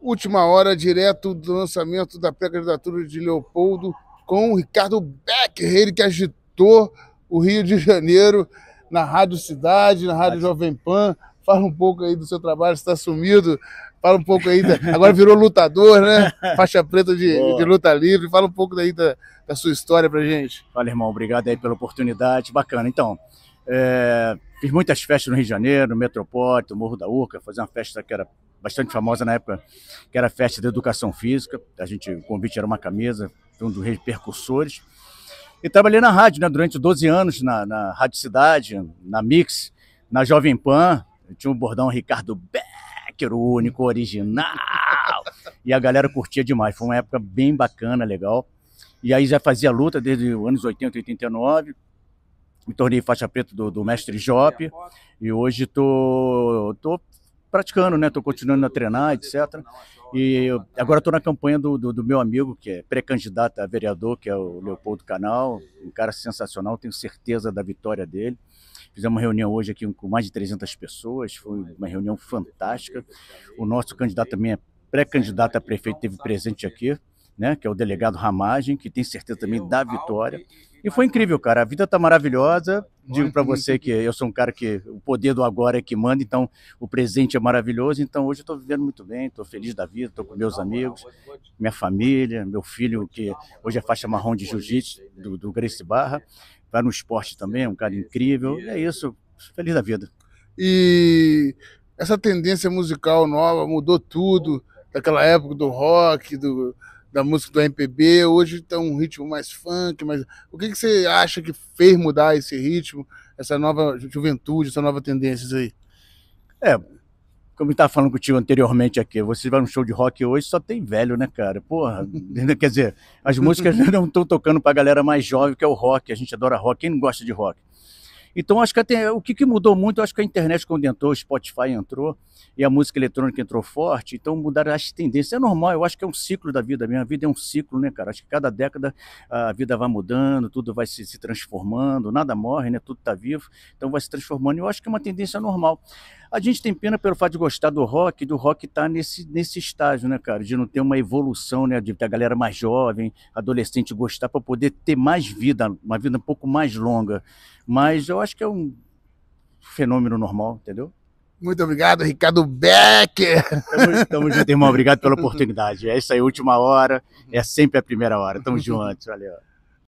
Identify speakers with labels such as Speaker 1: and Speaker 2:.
Speaker 1: Última hora, direto do lançamento da pré-candidatura de Leopoldo com o Ricardo Beck, ele que agitou o Rio de Janeiro na Rádio Cidade, na Rádio Jovem Pan. Fala um pouco aí do seu trabalho, está sumido. Fala um pouco aí. Agora virou lutador, né? Faixa preta de, de luta livre. Fala um pouco aí da, da, sua história pra gente. Fala, irmão. Obrigado aí pela oportunidade. Bacana. Então,
Speaker 2: é... fiz muitas festas no Rio de Janeiro, no Metropolitano, Morro da Urca. Fazer uma festa que era bastante famosa na época, que era a festa de educação física. A gente, o convite era uma camisa, um dos repercussores. E trabalhei na rádio, né? Durante 12 anos, na, na Rádio Cidade, na Mix, na Jovem Pan. Tinha o bordão Ricardo Becker, o único original. E a galera curtia demais. Foi uma época bem bacana, legal. E aí já fazia luta desde os anos 80, 89 me tornei faixa preta do, do mestre Jop e hoje tô, tô praticando, né? Estou continuando a treinar, etc. É e é agora estou na campanha do, do, do, meu amigo, que é pré-candidato a vereador, que é o Leopoldo Canal, um cara sensacional, tenho certeza da vitória dele. Fizemos uma reunião hoje aqui com mais de 300 pessoas, foi uma reunião fantástica. O nosso candidato também é pré-candidato a prefeito, teve presente aqui. Né, que é o delegado Ramagem, que tem certeza também da vitória. E foi incrível, cara. A vida está maravilhosa digo para você que eu sou um cara que o poder do agora é que manda, então o presente é maravilhoso. Então hoje eu estou vivendo muito bem, estou feliz da vida, estou com meus amigos, minha família, meu filho, que hoje é faixa marrom de jiu-jitsu do, do Grace Barra, vai tá no esporte também, é um cara incrível.
Speaker 1: é isso, feliz da vida. E essa tendência musical nova mudou tudo daquela época do rock, do da música do MPB, hoje tem tá um ritmo mais funk, mas o que, que você acha que fez mudar esse ritmo, essa nova juventude, essa nova tendência aí? É, como eu estava falando contigo
Speaker 2: anteriormente aqui, você vai num show de rock hoje, só tem velho, né, cara? Porra, quer dizer, as músicas não estão tocando para a galera mais jovem, que é o rock, a gente adora rock, quem não gosta de rock? Então, acho que até, o que, que, mudou muito, acho que a internet quando entrou, o Spotify entrou e a música eletrônica entrou forte, então mudaram as tendências. É normal, eu acho que é um ciclo da vida. Minha vida é um ciclo, né, cara? Acho que cada década a vida vai mudando, tudo vai se, se transformando, nada morre, né? Tudo está vivo, então vai se transformando. Eu acho que é uma tendência normal. A gente tem pena pelo fato de gostar do rock, do rock tá nesse, nesse estágio, né, cara? De não ter uma evolução, né? De ter a galera mais jovem, adolescente gostar para poder ter mais vida, uma vida um pouco mais longa. Mas eu acho acho que é um fenômeno normal, entendeu?
Speaker 1: Muito obrigado, Ricardo Becker. Tamo, tamo junto, irmão. Obrigado pela
Speaker 2: oportunidade. Essa é isso a última hora, é sempre a primeira hora. Tamo junto, valeu.